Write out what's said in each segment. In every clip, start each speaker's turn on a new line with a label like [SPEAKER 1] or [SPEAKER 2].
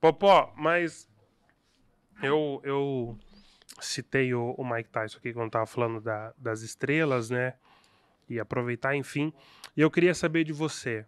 [SPEAKER 1] Popó, mas eu, eu citei o, o Mike Tyson aqui quando tava falando da, das estrelas, né? E aproveitar, enfim. E eu queria saber de você.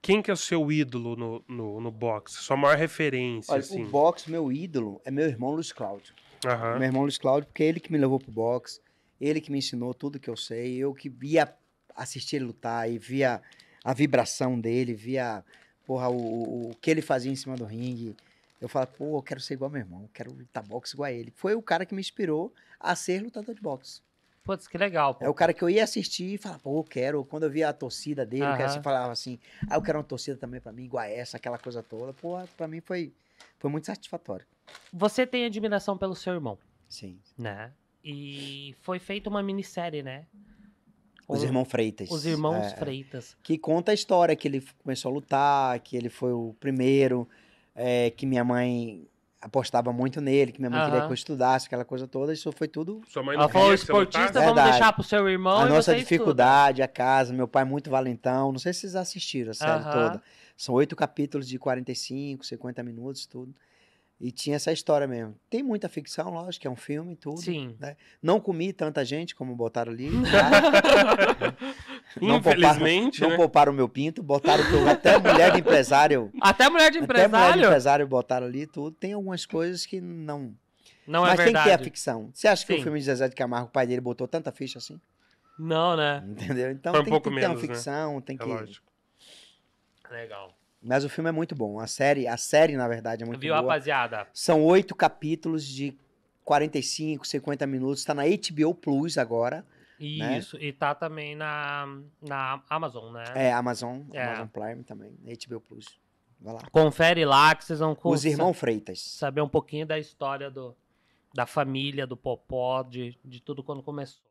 [SPEAKER 1] Quem que é o seu ídolo no, no, no boxe? Sua maior referência, Olha, assim. O boxe, meu ídolo, é meu irmão Luiz Cláudio. Uhum. Meu irmão Luiz Cláudio, porque ele que me levou pro boxe, ele que me ensinou tudo que eu sei, eu que via assistir ele lutar e via a vibração dele, via porra, o, o, que ele fazia em cima do ringue. Eu falo, pô, eu quero ser igual meu irmão, eu quero lutar boxe igual a ele. Foi o cara que me inspirou a ser lutador de boxe. Putz, que legal. Pô. É o cara que eu ia assistir e falava, pô, eu quero. Quando eu via a torcida dele, uhum. eu assim, falava assim, ah, eu quero uma torcida também para mim, igual a essa, aquela coisa toda. Pô, pra mim foi, foi muito satisfatório. Você tem admiração pelo seu irmão. Sim. Né? E foi feita uma minissérie, né? Os Irmãos Freitas. Os Irmãos é, Freitas. Que conta a história que ele começou a lutar, que ele foi o primeiro, é, que minha mãe apostava muito nele, que minha mãe uhum. queria que eu estudasse, aquela coisa toda, isso foi tudo. Sua mãe não Ela falou, esportista, vamos Verdade. deixar pro seu irmão. A nossa dificuldade, estuda. a casa, meu pai é muito valentão. Não sei se vocês assistiram a série uhum. toda. São oito capítulos de 45, 50 minutos, tudo. E tinha essa história mesmo. Tem muita ficção, lógico, é um filme, tudo. Sim. Né? Não comi tanta gente como botaram ali. Tá? não Infelizmente. né? Não pouparam o meu pinto, botaram tudo, até mulher de empresário. Até mulher de empresário? Até mulher de empresário botaram ali tudo. Tem algumas coisas que não. Não Mas é verdade. Mas tem que é ficção. Você acha Sim. que o filme de Zezé de Camargo, o pai dele, botou tanta ficha assim? Não, né? Entendeu? Então Foi um tem pouco que menos, ter uma né? ficção, né? tem é que. Lógico. Legal. Mas o filme é muito bom. A série, a série na verdade, é muito Viu, boa. Viu, rapaziada? São oito capítulos de 45, 50 minutos. Está na HBO Plus agora. Né? Isso, né? e tá também na, na Amazon, né? É, Amazon, é. Amazon Prime também, HBO Plus. Vai lá. Confere lá que vocês vão Os irmãos Freitas. Saber um pouquinho da história do, da família, do Popó, de, de tudo quando começou.